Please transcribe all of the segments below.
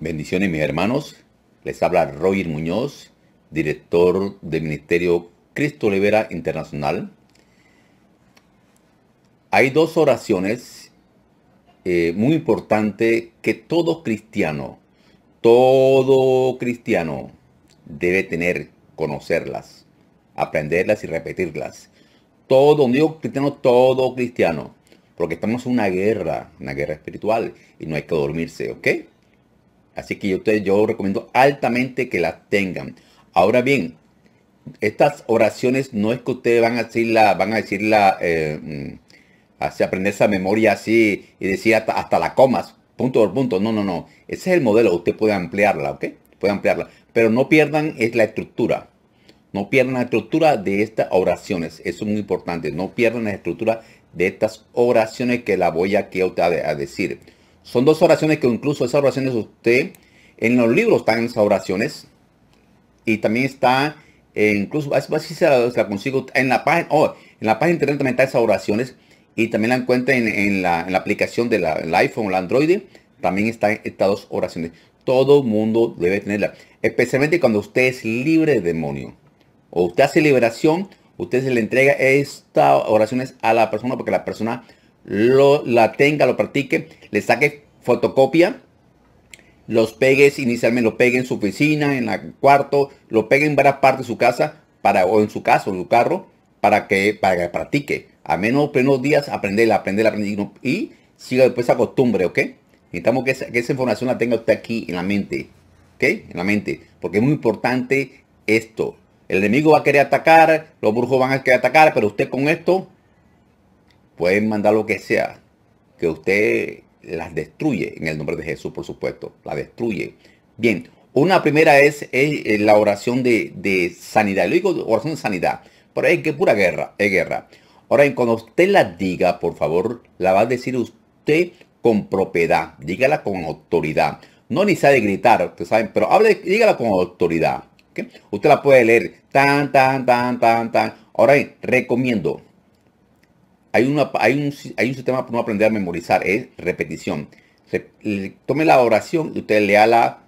Bendiciones mis hermanos, les habla Roger Muñoz, director del Ministerio Cristo Libera Internacional. Hay dos oraciones eh, muy importantes que todo cristiano, todo cristiano debe tener, conocerlas, aprenderlas y repetirlas. Todo, digo cristiano, todo cristiano, porque estamos en una guerra, una guerra espiritual y no hay que dormirse, ¿ok? Así que yo, yo recomiendo altamente que las tengan. Ahora bien, estas oraciones no es que ustedes van a decirla, van a decirla, eh, mm, así aprender esa memoria así y decir hasta, la comas, punto por punto. No, no, no. Ese es el modelo. Usted puede ampliarla, ¿ok? Puede ampliarla. Pero no pierdan es la estructura. No pierdan la estructura de estas oraciones. Eso es muy importante. No pierdan la estructura de estas oraciones que la voy aquí a, a decir. Son dos oraciones que incluso esas oraciones usted en los libros están esas oraciones. Y también está, eh, incluso así se la, consigo en la página, o oh, en la página internet también está esas oraciones. Y también la encuentra en, la, aplicación del iPhone o el Android. También están estas dos oraciones. Todo mundo debe tenerla. Especialmente cuando usted es libre de demonio. O usted hace liberación, usted se le entrega estas oraciones a la persona porque la persona lo, la tenga, lo practique, le saque fotocopia, los pegues, inicialmente lo pegue en su oficina, en el cuarto, lo pegue en varias partes de su casa, para, o en su casa, en su carro, para que, para que practique. A menos primeros días, aprender, aprender, aprender y siga después esa costumbre, ¿ok? Necesitamos que esa, que esa información la tenga usted aquí en la mente, ¿ok? En la mente, porque es muy importante esto. El enemigo va a querer atacar, los brujos van a querer atacar, pero usted con esto Pueden mandar lo que sea, que usted las destruye en el nombre de Jesús, por supuesto, la destruye. Bien, una primera es, eh, la oración de, sanidad. Lo digo oración de sanidad, pero es que pura guerra, es guerra. Ahora, cuando usted la diga, por favor, la va a decir usted con propiedad, dígala con autoridad. No ni sabe gritar, ustedes saben, pero hable, dígala con autoridad. Usted la puede leer tan, tan, tan, tan, tan. Ahora recomiendo, hay, una, un, un sistema para no aprender a memorizar, es repetición. tome la oración y usted la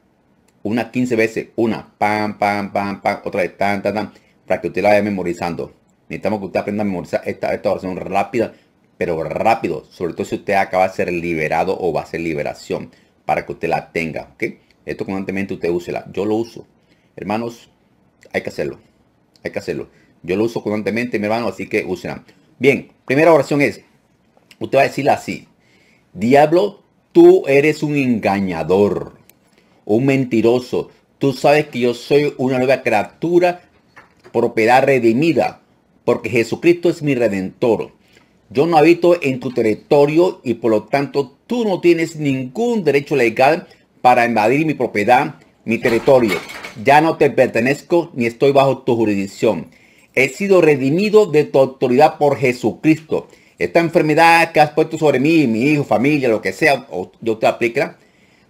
unas 15 veces, una, pam, pam, pam, pam, otra vez, tan, tan, tan, para que usted la vaya memorizando. Necesitamos que usted aprenda a memorizar esta, esta oración rápida, pero rápido, sobre todo si usted acaba de ser liberado o va a ser liberación, para que usted la tenga, ¿ok? Esto constantemente usted úsela. Yo lo uso. Hermanos, hay que hacerlo. Hay que hacerlo. Yo lo uso constantemente, mi hermano, así que úsela. Bien, primera oración es, usted va a decirla así, diablo, tú eres un engañador, un mentiroso, tú sabes que yo soy una nueva criatura, propiedad redimida, porque Jesucristo es mi redentor. Yo no habito en tu territorio y por lo tanto tú no tienes ningún derecho legal para invadir mi propiedad, mi territorio. Ya no te pertenezco ni estoy bajo tu jurisdicción. He sido redimido de tu autoridad por Jesucristo. Esta enfermedad que has puesto sobre mí, mi hijo, familia, lo que sea, yo te aplica,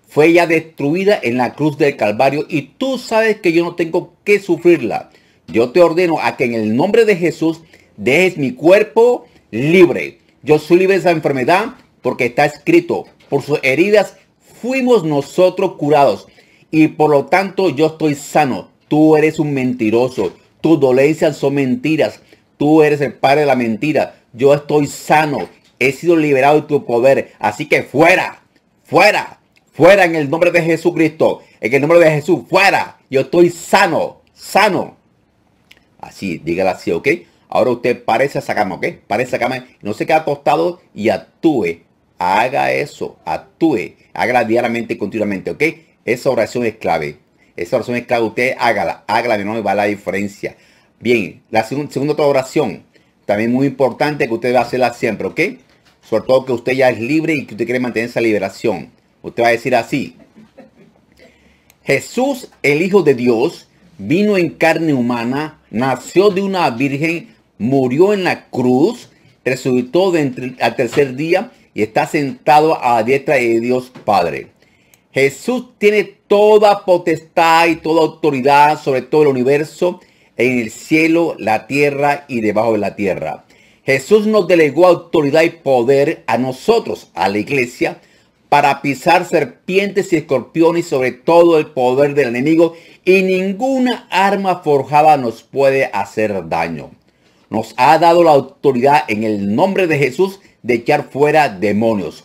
fue ya destruida en la cruz del Calvario y tú sabes que yo no tengo que sufrirla. Yo te ordeno a que en el nombre de Jesús dejes mi cuerpo libre. Yo soy libre de esa enfermedad porque está escrito, por sus heridas fuimos nosotros curados y por lo tanto yo estoy sano. Tú eres un mentiroso. Tus dolencias son mentiras. Tú eres el padre de la mentira. Yo estoy sano. He sido liberado de tu poder. Así que fuera, fuera, fuera en el nombre de Jesucristo. En el nombre de Jesús, fuera. Yo estoy sano, sano. Así, dígale así, ¿ok? Ahora usted parece a esa ¿ok? Parece a cama. No se queda acostado y actúe. Haga eso, actúe. Hágala diariamente y continuamente, ¿ok? Esa oración es clave. Esa oración es que usted hágala, hágala, no no y va la diferencia. Bien, la segunda, otra oración, también muy importante que usted va a hacerla siempre, ¿ok? Sobre todo que usted ya es libre y que usted quiere mantener esa liberación. Usted va a decir así. Jesús, el Hijo de Dios, vino en carne humana, nació de una virgen, murió en la cruz, resucitó al tercer día y está sentado a la diestra de Dios Padre. Jesús tiene toda potestad y toda autoridad sobre todo el universo, en el cielo, la tierra y debajo de la tierra. Jesús nos delegó autoridad y poder a nosotros, a la iglesia, para pisar serpientes y escorpiones sobre todo el poder del enemigo y ninguna arma forjada nos puede hacer daño. Nos ha dado la autoridad en el nombre de Jesús de echar fuera demonios.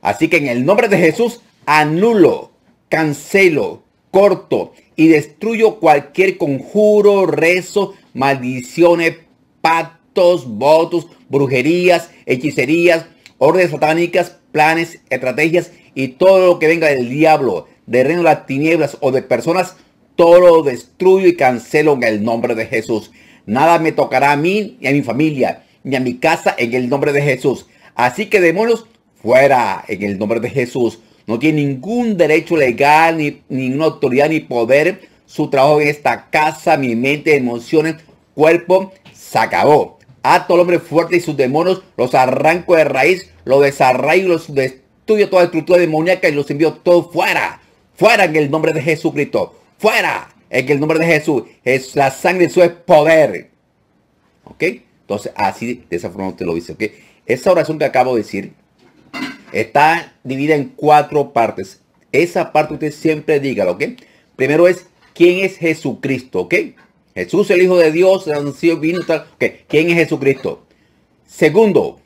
Así que en el nombre de Jesús anulo, cancelo, corto y destruyo cualquier conjuro, rezo, maldiciones, pactos, votos, brujerías, hechicerías, órdenes satánicas, planes, estrategias y todo lo que venga del diablo, del reino de las tinieblas o de personas, todo lo destruyo y cancelo en el nombre de Jesús. Nada me tocará a mí, ni a mi familia, ni a mi casa en el nombre de Jesús. Así que demonios, fuera en el nombre de Jesús. No tiene ningún derecho legal, ni ninguna autoridad, ni poder. Su trabajo en esta casa, mi mente, emociones, cuerpo, se acabó. A al hombre fuerte y sus demonios, los arranco de raíz, los desarraigo, los destruyo toda estructura demoníaca y los envío todos fuera. Fuera en el nombre de Jesucristo. Fuera en el nombre de Jesús. Es la sangre de su es poder. ¿Ok? Entonces, así, de esa forma usted lo dice. ¿Ok? Esa oración que acabo de decir Está dividida en cuatro partes. Esa parte usted siempre dígalo, ¿ok? Primero es, ¿quién es Jesucristo? ¿Ok? Jesús, el Hijo de Dios, el vino, tal. ¿Quién es Jesucristo? Segundo,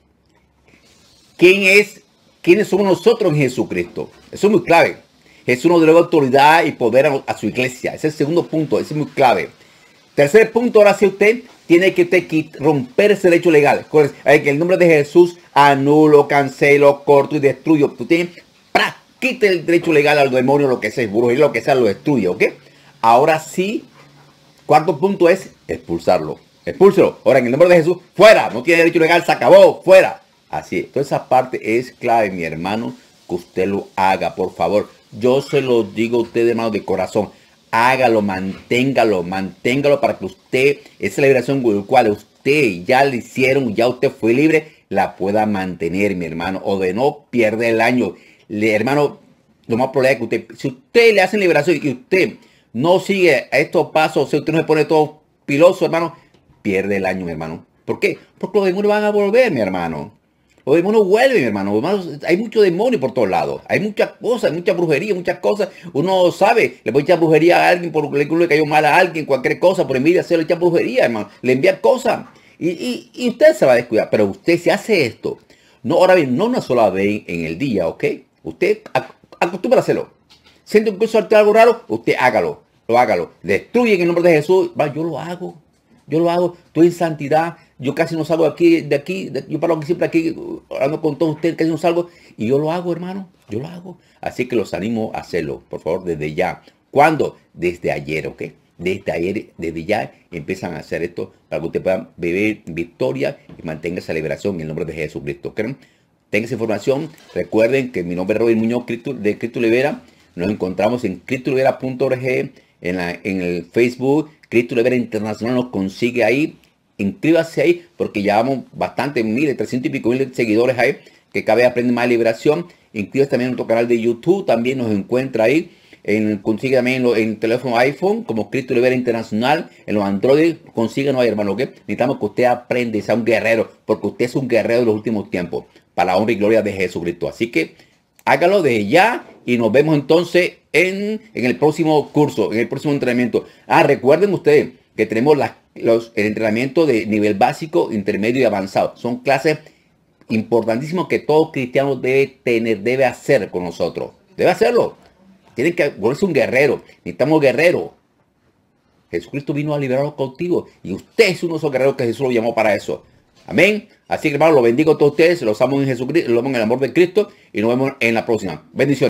¿quién es, quiénes somos nosotros en Jesucristo? Eso es muy clave. Jesús nos dio autoridad y poder a, su iglesia. Ese es el segundo punto, ese es muy clave. Tercer punto, ahora sí usted tiene que te romper ese derecho legal. En el nombre de Jesús anulo, cancelo, corto y destruyo. Tú tienes, ¡pra! quita el derecho legal al demonio, lo que sea, y lo que sea, lo destruye, ¿ok? Ahora sí, cuarto punto es expulsarlo. Expúlselo. Ahora, en el nombre de Jesús, fuera, no tiene derecho legal, se acabó, fuera. Así, es. toda esa parte es clave, mi hermano, que usted lo haga, por favor. Yo se lo digo a usted, hermano, de corazón hágalo, manténgalo, manténgalo para que usted, esa liberación con la cual usted ya le hicieron, ya usted fue libre, la pueda mantener, mi hermano. O de no pierde el año. hermano, lo más probable que usted, si usted le hace liberación y usted no sigue a estos pasos, si usted no se pone todo piloso, hermano, pierde el año, mi hermano. ¿Por qué? Porque los demonios van a volver, mi hermano. Los demonios vuelven, hermano. hay mucho demonio por todos lados. Hay muchas cosas, hay mucha brujería, muchas cosas. Uno sabe, le puede echar brujería a alguien por le cayó mal a alguien, cualquier cosa, por envidia se le echa brujería, hermano. Le envía cosas. Y, usted se va a descuidar. Pero usted se hace esto. No, ahora bien, no una sola vez en el día, ¿ok? Usted acostumbra a hacerlo. Siente un peso algo raro, usted hágalo. Lo hágalo. Destruye en el nombre de Jesús. Va, yo lo hago. Yo lo hago. tú en santidad yo casi no salgo aquí, de aquí, para yo que siempre aquí, hablando con todos ustedes, casi no salgo. Y yo lo hago, hermano, yo lo hago. Así que los animo a hacerlo, por favor, desde ya. ¿Cuándo? Desde ayer, ¿ok? Desde ayer, desde ya empiezan a hacer esto para que ustedes puedan beber victoria y mantenga esa liberación en el nombre de Jesucristo. ¿Creen? Tengan esa información. Recuerden que mi nombre es Robin Muñoz de Cristo Libera. Nos encontramos en cristolivera.org, en, en el Facebook. Cristo Libera Internacional nos consigue ahí inscríbase ahí porque ya vamos bastante, miles, trescientos y pico mil seguidores ahí, que cada vez aprende más liberación. Inscríbase también en nuestro canal de YouTube, también nos encuentra ahí. En, en, en teléfono iPhone como Cristo Libera Internacional, en los Android, consíguenos ahí, hermano, que necesitamos que usted aprenda y sea un guerrero, porque usted es un guerrero de los últimos tiempos, para la honra y gloria de Jesucristo. Así que hágalo desde ya y nos vemos entonces en, en el próximo curso, en el próximo entrenamiento. Ah, recuerden ustedes que tenemos las el entrenamiento de nivel básico, intermedio y avanzado. Son clases importantísimas que todo cristiano debe tener, debe hacer con nosotros. Debe hacerlo. Tienen que volverse un guerrero. Necesitamos guerrero. Jesucristo vino a los contigo. Y usted es uno de esos guerreros que Jesús lo llamó para eso. Amén. Así que hermano, los bendigo a todos ustedes. Los amo en Jesucristo, los amo en el amor de Cristo. Y nos vemos en la próxima. Bendiciones.